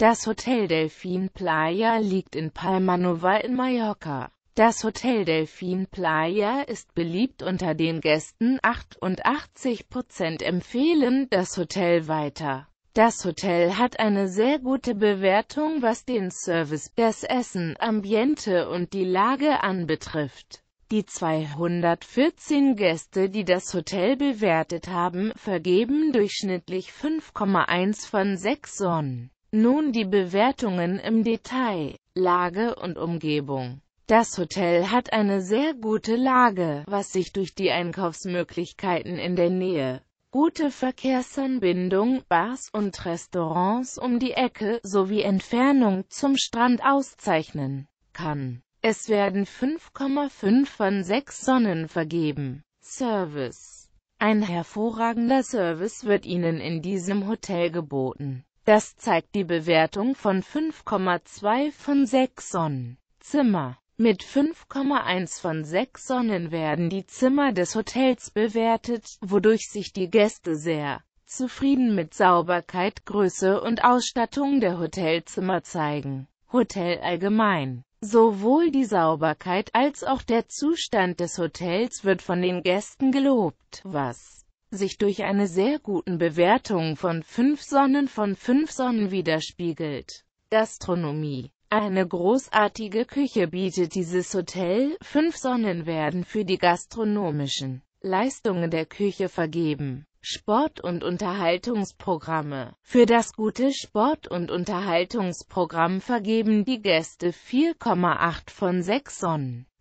Das Hotel Delfin Playa liegt in Palma Nova in Mallorca. Das Hotel Delfin Playa ist beliebt unter den Gästen, 88% empfehlen das Hotel weiter. Das Hotel hat eine sehr gute Bewertung, was den Service, das Essen, Ambiente und die Lage anbetrifft. Die 214 Gäste, die das Hotel bewertet haben, vergeben durchschnittlich 5,1 von 6 Sonnen. Nun die Bewertungen im Detail. Lage und Umgebung. Das Hotel hat eine sehr gute Lage, was sich durch die Einkaufsmöglichkeiten in der Nähe, gute Verkehrsanbindung, Bars und Restaurants um die Ecke sowie Entfernung zum Strand auszeichnen kann. Es werden 5,5 von 6 Sonnen vergeben. Service Ein hervorragender Service wird Ihnen in diesem Hotel geboten. Das zeigt die Bewertung von 5,2 von 6 Sonnen. Zimmer mit 5,1 von 6 Sonnen werden die Zimmer des Hotels bewertet, wodurch sich die Gäste sehr zufrieden mit Sauberkeit, Größe und Ausstattung der Hotelzimmer zeigen. Hotel allgemein. Sowohl die Sauberkeit als auch der Zustand des Hotels wird von den Gästen gelobt, was sich durch eine sehr guten Bewertung von 5 Sonnen von 5 Sonnen widerspiegelt. Gastronomie eine großartige Küche bietet dieses Hotel, 5 Sonnen werden für die gastronomischen Leistungen der Küche vergeben. Sport- und Unterhaltungsprogramme Für das gute Sport- und Unterhaltungsprogramm vergeben die Gäste 4,8 von 6 Sonnen.